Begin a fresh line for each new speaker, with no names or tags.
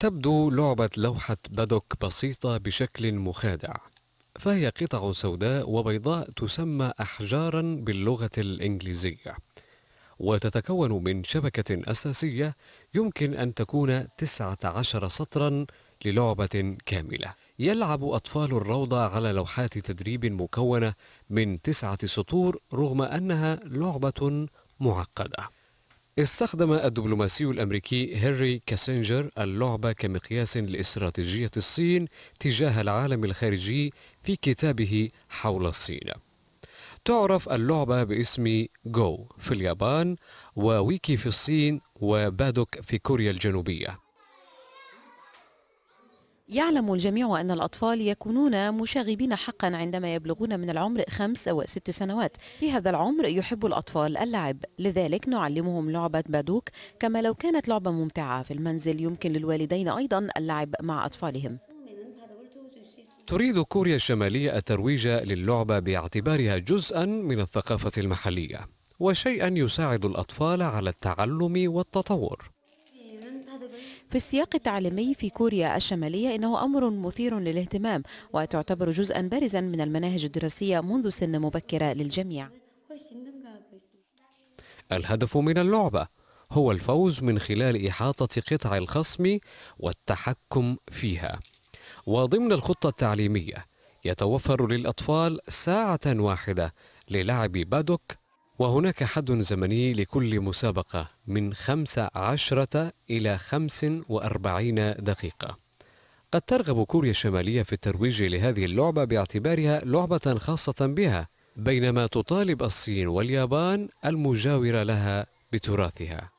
تبدو لعبة لوحة بادوك بسيطة بشكل مخادع فهي قطع سوداء وبيضاء تسمى أحجارا باللغة الإنجليزية وتتكون من شبكة أساسية يمكن أن تكون 19 سطرا للعبة كاملة يلعب أطفال الروضة على لوحات تدريب مكونة من تسعة سطور رغم أنها لعبة معقدة استخدم الدبلوماسي الأمريكي هنري كاسنجر اللعبة كمقياس لاستراتيجية الصين تجاه العالم الخارجي في كتابه حول الصين تعرف اللعبة باسم جو في اليابان وويكي في الصين وبادوك في كوريا الجنوبية
يعلم الجميع أن الأطفال يكونون مشاغبين حقا عندما يبلغون من العمر خمس أو ست سنوات في هذا العمر يحب الأطفال اللعب لذلك نعلمهم لعبة بادوك كما لو كانت لعبة ممتعة في المنزل يمكن للوالدين أيضا اللعب مع أطفالهم
تريد كوريا الشمالية الترويج للعبة باعتبارها جزءا من الثقافة المحلية وشيئا يساعد الأطفال على التعلم والتطور
في السياق التعليمي في كوريا الشمالية إنه أمر مثير للاهتمام وتعتبر جزءا بارزا من المناهج الدراسية منذ سن مبكرة للجميع
الهدف من اللعبة هو الفوز من خلال إحاطة قطع الخصم والتحكم فيها وضمن الخطة التعليمية يتوفر للأطفال ساعة واحدة للعب بادوك وهناك حد زمني لكل مسابقة من 15 إلى 45 دقيقة قد ترغب كوريا الشمالية في الترويج لهذه اللعبة باعتبارها لعبة خاصة بها بينما تطالب الصين واليابان المجاورة لها بتراثها